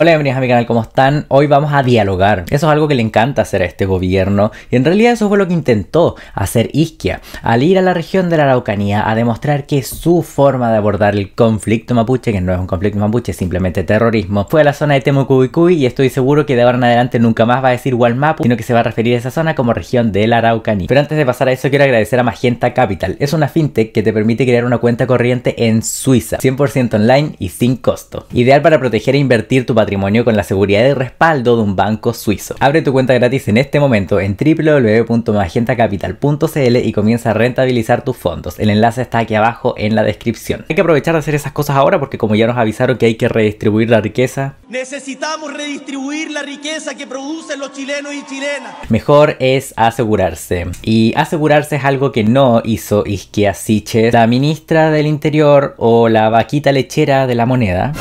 Hola, bienvenidos a mi canal, ¿cómo están? Hoy vamos a dialogar. Eso es algo que le encanta hacer a este gobierno y en realidad eso fue lo que intentó hacer Isquia al ir a la región de la Araucanía a demostrar que su forma de abordar el conflicto mapuche, que no es un conflicto mapuche, es simplemente terrorismo, fue a la zona de Temucubicuy. y estoy seguro que de ahora en adelante nunca más va a decir Walmapu, sino que se va a referir a esa zona como región de la Araucanía. Pero antes de pasar a eso quiero agradecer a Magenta Capital. Es una fintech que te permite crear una cuenta corriente en Suiza, 100% online y sin costo. Ideal para proteger e invertir tu patrimonio con la seguridad y respaldo de un banco suizo. Abre tu cuenta gratis en este momento en www.magentacapital.cl y comienza a rentabilizar tus fondos. El enlace está aquí abajo en la descripción. Hay que aprovechar de hacer esas cosas ahora porque como ya nos avisaron que hay que redistribuir la riqueza. Necesitamos redistribuir la riqueza que producen los chilenos y chilenas. Mejor es asegurarse. Y asegurarse es algo que no hizo Isquia Siches, la ministra del Interior o la vaquita lechera de la moneda.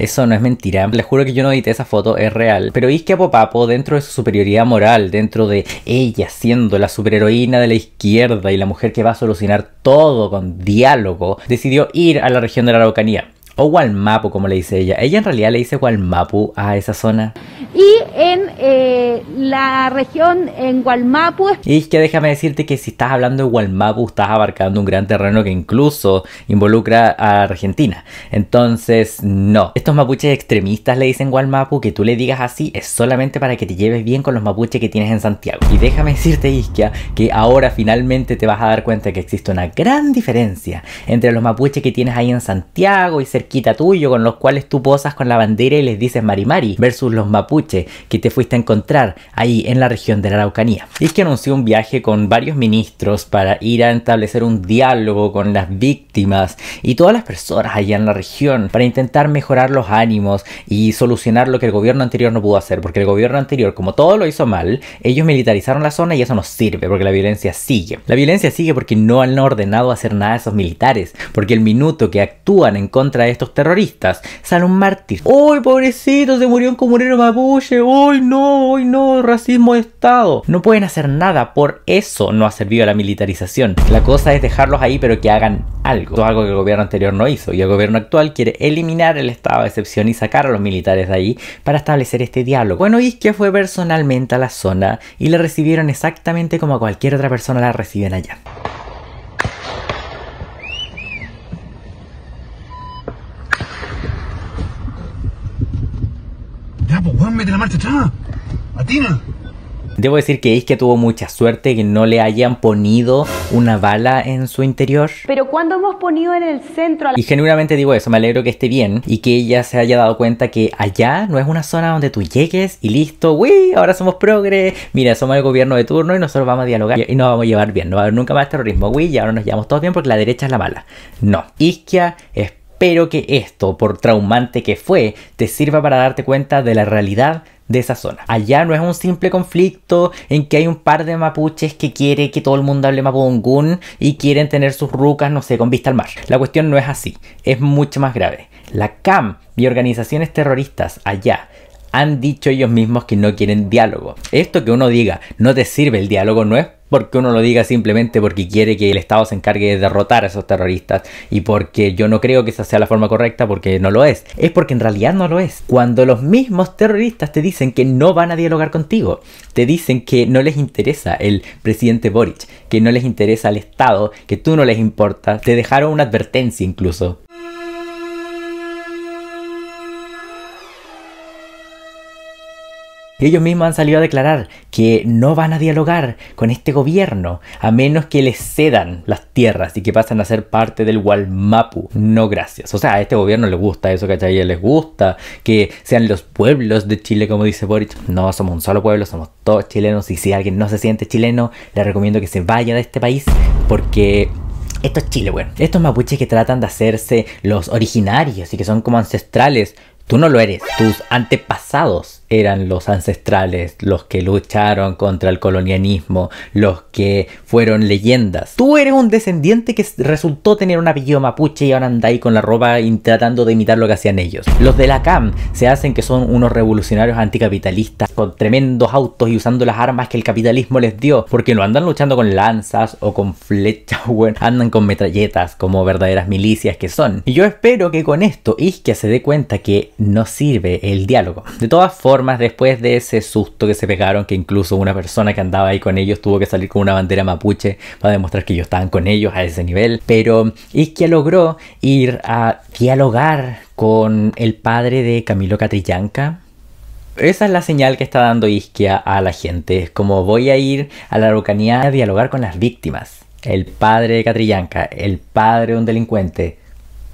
Eso no es mentira. Les juro que yo no edité esa foto, es real. Pero a Popapo, dentro de su superioridad moral, dentro de ella siendo la superheroína de la izquierda y la mujer que va a solucionar todo con diálogo, decidió ir a la región de la Araucanía o Gualmapu, como le dice ella. Ella en realidad le dice Gualmapu a esa zona. Y en eh, la región en Gualmapu. Y déjame decirte que si estás hablando de Gualmapu, estás abarcando un gran terreno que incluso involucra a Argentina. Entonces, no. Estos mapuches extremistas le dicen Gualmapu que tú le digas así es solamente para que te lleves bien con los mapuches que tienes en Santiago. Y déjame decirte, Isquia, que ahora finalmente te vas a dar cuenta que existe una gran diferencia entre los mapuches que tienes ahí en Santiago y cerca quita tuyo, con los cuales tú posas con la bandera y les dices Mari Mari, versus los mapuches que te fuiste a encontrar ahí en la región de la Araucanía. Y es que anunció un viaje con varios ministros para ir a establecer un diálogo con las víctimas y todas las personas allá en la región para intentar mejorar los ánimos y solucionar lo que el gobierno anterior no pudo hacer, porque el gobierno anterior, como todo lo hizo mal, ellos militarizaron la zona y eso no sirve, porque la violencia sigue. La violencia sigue porque no han ordenado hacer nada a esos militares, porque el minuto que actúan en contra de estos terroristas. Sale un mártir. ¡Uy, pobrecito! Se murió un comunero mapuche. ¡Uy, no! ¡Uy, no! Racismo de Estado. No pueden hacer nada. Por eso no ha servido la militarización. La cosa es dejarlos ahí, pero que hagan algo. algo que el gobierno anterior no hizo. Y el gobierno actual quiere eliminar el estado de excepción y sacar a los militares de ahí para establecer este diálogo. Bueno, Isquia fue personalmente a la zona y le recibieron exactamente como a cualquier otra persona la reciben allá. De la marcha Debo decir que Iskia tuvo mucha suerte que no le hayan ponido una bala en su interior. Pero cuando hemos ponido en el centro Y genuinamente digo eso, me alegro que esté bien y que ella se haya dado cuenta que allá no es una zona donde tú llegues y listo, uy, ahora somos progres, mira, somos el gobierno de turno y nosotros vamos a dialogar y nos vamos a llevar bien, no va a haber nunca más terrorismo, uy, y ahora nos llevamos todos bien porque la derecha es la mala. No, Iskia es pero que esto, por traumante que fue, te sirva para darte cuenta de la realidad de esa zona. Allá no es un simple conflicto en que hay un par de mapuches que quiere que todo el mundo hable mapudungún y quieren tener sus rucas, no sé, con vista al mar. La cuestión no es así, es mucho más grave. La CAM y organizaciones terroristas allá han dicho ellos mismos que no quieren diálogo. Esto que uno diga, no te sirve el diálogo, no es porque uno lo diga simplemente porque quiere que el Estado se encargue de derrotar a esos terroristas y porque yo no creo que esa sea la forma correcta porque no lo es. Es porque en realidad no lo es. Cuando los mismos terroristas te dicen que no van a dialogar contigo, te dicen que no les interesa el presidente Boric, que no les interesa el Estado, que tú no les importas, te dejaron una advertencia incluso. ellos mismos han salido a declarar que no van a dialogar con este gobierno a menos que les cedan las tierras y que pasen a ser parte del Walmapu. No gracias. O sea, a este gobierno le gusta eso, ¿cachai? Les gusta que sean los pueblos de Chile, como dice Boric. No, somos un solo pueblo, somos todos chilenos. Y si alguien no se siente chileno, le recomiendo que se vaya de este país porque esto es Chile, bueno. Estos mapuches que tratan de hacerse los originarios y que son como ancestrales, tú no lo eres. Tus antepasados eran los ancestrales, los que lucharon contra el colonialismo, los que fueron leyendas. Tú eres un descendiente que resultó tener una apellido mapuche y ahora anda ahí con la ropa tratando de imitar lo que hacían ellos. Los de la CAM se hacen que son unos revolucionarios anticapitalistas con tremendos autos y usando las armas que el capitalismo les dio, porque no andan luchando con lanzas o con flechas, andan con metralletas como verdaderas milicias que son. Y yo espero que con esto Isquia se dé cuenta que no sirve el diálogo. De todas formas, después de ese susto que se pegaron, que incluso una persona que andaba ahí con ellos tuvo que salir con una bandera mapuche para demostrar que ellos estaban con ellos a ese nivel, pero Isquia logró ir a dialogar con el padre de Camilo Catrillanca, esa es la señal que está dando Isquia a la gente. Es como voy a ir a la Araucanía a dialogar con las víctimas. El padre de Catrillanca, el padre de un delincuente,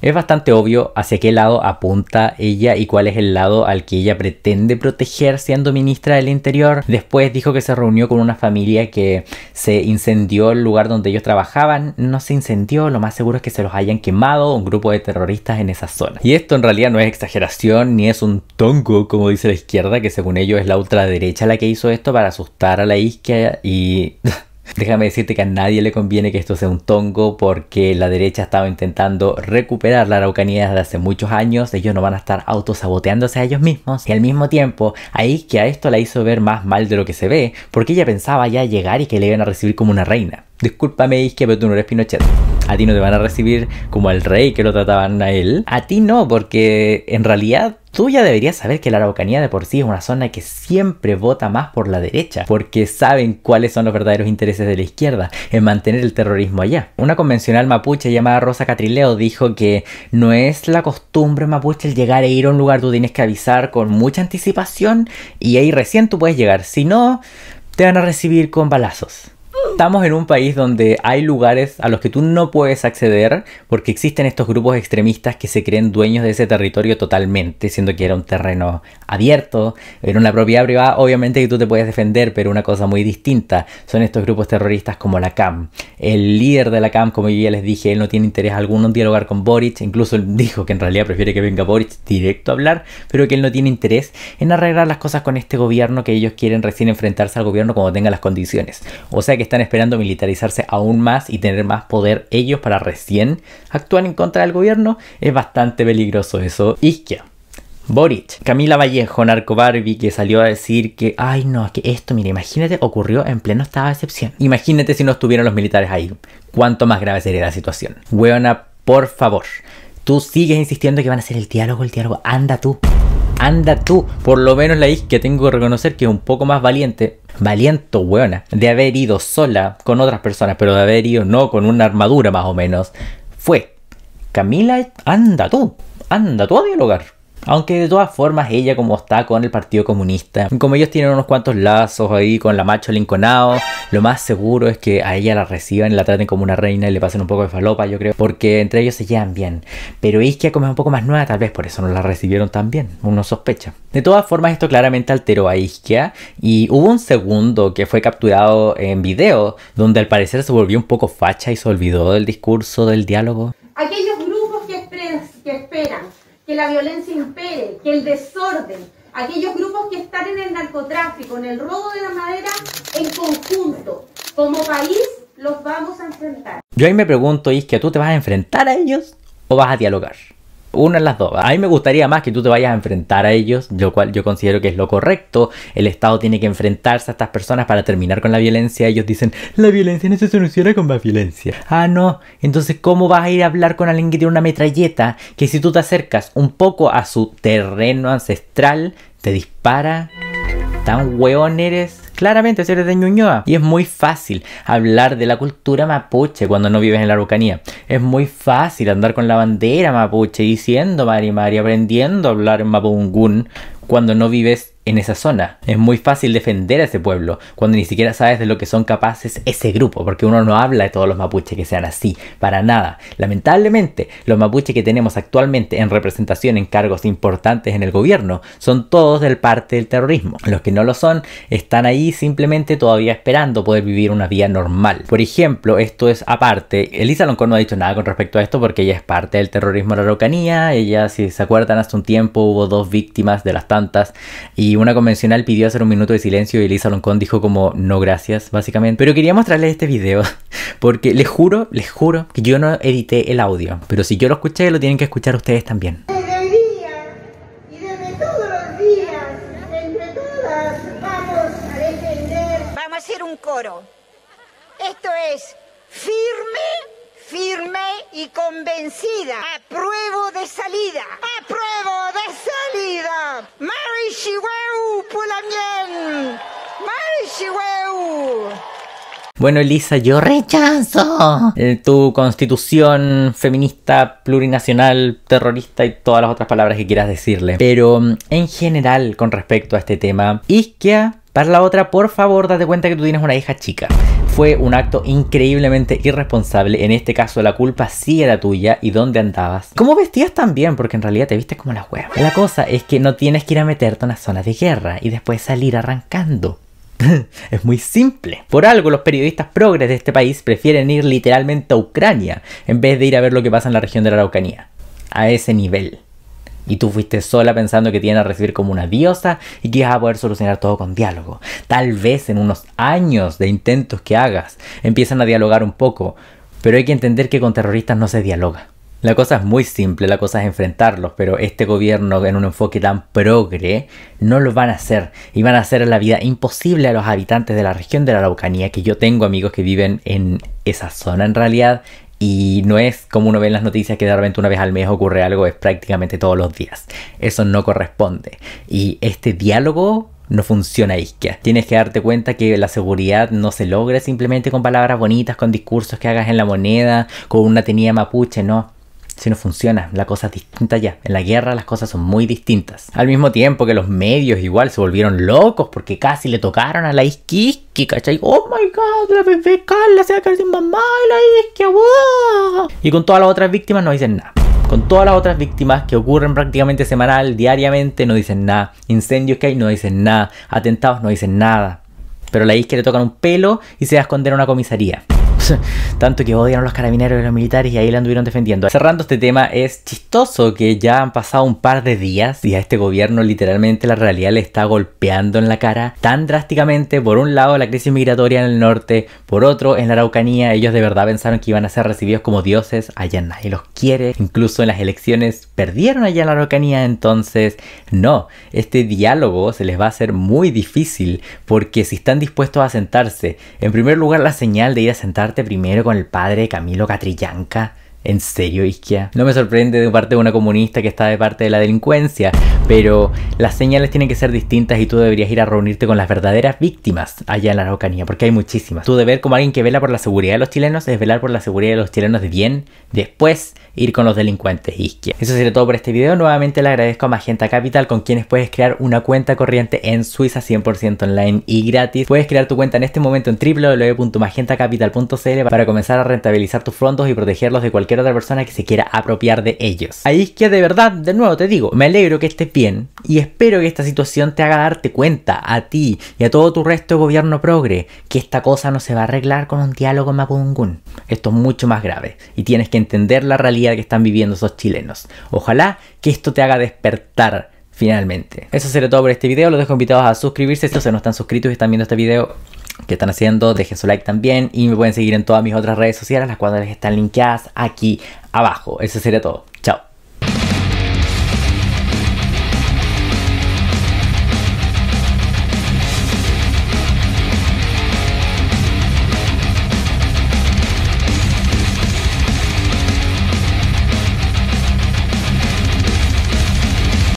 es bastante obvio hacia qué lado apunta ella y cuál es el lado al que ella pretende proteger siendo ministra del Interior. Después dijo que se reunió con una familia que se incendió el lugar donde ellos trabajaban. No se incendió, lo más seguro es que se los hayan quemado un grupo de terroristas en esa zona. Y esto en realidad no es exageración ni es un tongo, como dice la izquierda, que según ellos es la ultraderecha la que hizo esto para asustar a la izquierda y... Déjame decirte que a nadie le conviene que esto sea un tongo porque la derecha estaba intentando recuperar la Araucanía desde hace muchos años, ellos no van a estar autosaboteándose a ellos mismos y al mismo tiempo ahí que a esto la hizo ver más mal de lo que se ve porque ella pensaba ya llegar y que le iban a recibir como una reina. Discúlpame, Isquia, pero tú no eres Pinochet. A ti no te van a recibir como al rey que lo trataban a él. A ti no, porque en realidad tú ya deberías saber que la Araucanía de por sí es una zona que siempre vota más por la derecha, porque saben cuáles son los verdaderos intereses de la izquierda en mantener el terrorismo allá. Una convencional mapuche llamada Rosa Catrileo dijo que no es la costumbre mapuche el llegar e ir a un lugar, tú tienes que avisar con mucha anticipación y ahí recién tú puedes llegar, si no, te van a recibir con balazos estamos en un país donde hay lugares a los que tú no puedes acceder porque existen estos grupos extremistas que se creen dueños de ese territorio totalmente, siendo que era un terreno abierto, era una propiedad privada, obviamente que tú te puedes defender, pero una cosa muy distinta son estos grupos terroristas como la CAM. El líder de la CAM, como yo ya les dije, él no tiene interés alguno en dialogar con Boric, incluso dijo que en realidad prefiere que venga Boric directo a hablar, pero que él no tiene interés en arreglar las cosas con este gobierno que ellos quieren recién enfrentarse al gobierno cuando tenga las condiciones. O sea que están esperando militarizarse aún más y tener más poder ellos para recién actuar en contra del gobierno, es bastante peligroso eso. Isquia. Boric, Camila Vallejo, narco Barbie, que salió a decir que, ay no, que esto, mira, imagínate, ocurrió en pleno estado de excepción. Imagínate si no estuvieran los militares ahí. Cuánto más grave sería la situación. Weona, por favor, tú sigues insistiendo que van a hacer el diálogo, el diálogo, anda tú. Anda tú. Por lo menos la is que tengo que reconocer que es un poco más valiente. Valiento, weona. De haber ido sola con otras personas, pero de haber ido no con una armadura más o menos. Fue. Camila, anda tú. Anda tú a dialogar. Aunque de todas formas ella como está con el Partido Comunista, como ellos tienen unos cuantos lazos ahí con la macho lincolnado lo más seguro es que a ella la reciban, la traten como una reina y le pasen un poco de falopa, yo creo, porque entre ellos se llevan bien. Pero Isquia como es un poco más nueva, tal vez por eso no la recibieron tan bien, uno sospecha. De todas formas esto claramente alteró a Isquia y hubo un segundo que fue capturado en video, donde al parecer se volvió un poco facha y se olvidó del discurso, del diálogo la violencia impere, que el desorden, aquellos grupos que están en el narcotráfico, en el robo de la madera, en conjunto, como país, los vamos a enfrentar. Yo ahí me pregunto, es que tú te vas a enfrentar a ellos o vas a dialogar? Una de las dos. A mí me gustaría más que tú te vayas a enfrentar a ellos, lo cual yo considero que es lo correcto. El Estado tiene que enfrentarse a estas personas para terminar con la violencia. Ellos dicen, la violencia no se soluciona con más violencia. Ah, no. Entonces, ¿cómo vas a ir a hablar con alguien que tiene una metralleta que si tú te acercas un poco a su terreno ancestral, te dispara? ¿Tan hueón eres? Claramente, eres de Ñuñoa. Y es muy fácil hablar de la cultura mapuche cuando no vives en la Araucanía. Es muy fácil andar con la bandera mapuche diciendo Mari Mari, aprendiendo a hablar mapungún cuando no vives en esa zona. Es muy fácil defender a ese pueblo cuando ni siquiera sabes de lo que son capaces ese grupo, porque uno no habla de todos los mapuches que sean así, para nada. Lamentablemente, los mapuches que tenemos actualmente en representación en cargos importantes en el gobierno son todos del parte del terrorismo. Los que no lo son están ahí simplemente todavía esperando poder vivir una vida normal. Por ejemplo, esto es aparte, Elisa Loncón no ha dicho nada con respecto a esto porque ella es parte del terrorismo de la Araucanía, ella si se acuerdan hace un tiempo hubo dos víctimas de las tantas y una convencional pidió hacer un minuto de silencio y Lisa Loncón dijo como no gracias, básicamente. Pero quería mostrarles este video porque les juro, les juro que yo no edité el audio, pero si yo lo escuché lo tienen que escuchar ustedes también. y todos los días Vamos Vamos a a hacer un coro. Esto es firme, firme y convencida. Apruebo de salida. Apruebo bueno, Elisa, yo rechazo tu constitución feminista, plurinacional, terrorista y todas las otras palabras que quieras decirle. Pero mm, en general, con respecto a este tema, Isquia, para la otra, por favor, date cuenta que tú tienes una hija chica fue un acto increíblemente irresponsable. En este caso, la culpa sí era tuya y dónde andabas. ¿Cómo vestías también? Porque en realidad te viste como la hueva. La cosa es que no tienes que ir a meterte en una zona de guerra y después salir arrancando. es muy simple. Por algo los periodistas progres de este país prefieren ir literalmente a Ucrania en vez de ir a ver lo que pasa en la región de la Araucanía. A ese nivel. Y tú fuiste sola pensando que te iban a recibir como una diosa y que ibas a poder solucionar todo con diálogo. Tal vez en unos años de intentos que hagas empiezan a dialogar un poco, pero hay que entender que con terroristas no se dialoga. La cosa es muy simple, la cosa es enfrentarlos, pero este gobierno en un enfoque tan progre no lo van a hacer y van a hacer la vida imposible a los habitantes de la región de la Araucanía, que yo tengo amigos que viven en esa zona en realidad, y no es como uno ve en las noticias que de repente una vez al mes ocurre algo, es prácticamente todos los días. Eso no corresponde. Y este diálogo no funciona isquia. Tienes que darte cuenta que la seguridad no se logra simplemente con palabras bonitas, con discursos que hagas en la moneda, con una tenía mapuche, no si no funciona, la cosa es distinta ya. En la guerra las cosas son muy distintas. Al mismo tiempo que los medios igual se volvieron locos porque casi le tocaron a la isquisqui, ¿cachai? Oh my god, la bebé Carla se va a mamá y la isquia, wow. Y con todas las otras víctimas no dicen nada con todas las otras víctimas que ocurren prácticamente semanal, diariamente, no dicen nada. Incendios que hay, no dicen nada. Atentados, no dicen nada. Pero la isquia le tocan un pelo y se va a esconder en una comisaría. tanto que odian los carabineros y los militares y ahí la anduvieron defendiendo. Cerrando este tema, es chistoso que ya han pasado un par de días y a este gobierno literalmente la realidad le está golpeando en la cara tan drásticamente, por un lado la crisis migratoria en el norte, por otro en la Araucanía, ellos de verdad pensaron que iban a ser recibidos como dioses, allá nadie los quiere, incluso en las elecciones perdieron allá en la Araucanía, entonces no, este diálogo se les va a hacer muy difícil porque si están dispuestos a sentarse, en primer lugar la señal de ir a sentarse primero con el padre Camilo Catrillanca. En serio, Isquia. No me sorprende de parte de una comunista que está de parte de la delincuencia pero las señales tienen que ser distintas y tú deberías ir a reunirte con las verdaderas víctimas allá en la Araucanía, porque hay muchísimas. Tu deber como alguien que vela por la seguridad de los chilenos es velar por la seguridad de los chilenos de bien, después ir con los delincuentes Isquia. Eso sería todo por este video, nuevamente le agradezco a Magenta Capital con quienes puedes crear una cuenta corriente en Suiza 100% online y gratis. Puedes crear tu cuenta en este momento en www.magentacapital.cl para comenzar a rentabilizar tus fondos y protegerlos de cualquier otra persona que se quiera apropiar de ellos. Ahí Isquia de verdad, de nuevo te digo, me alegro que este bien y espero que esta situación te haga darte cuenta a ti y a todo tu resto de gobierno progre que esta cosa no se va a arreglar con un diálogo mapudungún. Esto es mucho más grave y tienes que entender la realidad que están viviendo esos chilenos. Ojalá que esto te haga despertar finalmente. Eso será todo por este video. Los dejo invitados a suscribirse si no están suscritos y están viendo este video que están haciendo, dejen su like también y me pueden seguir en todas mis otras redes sociales, las cuales están linkeadas aquí abajo. Eso sería todo.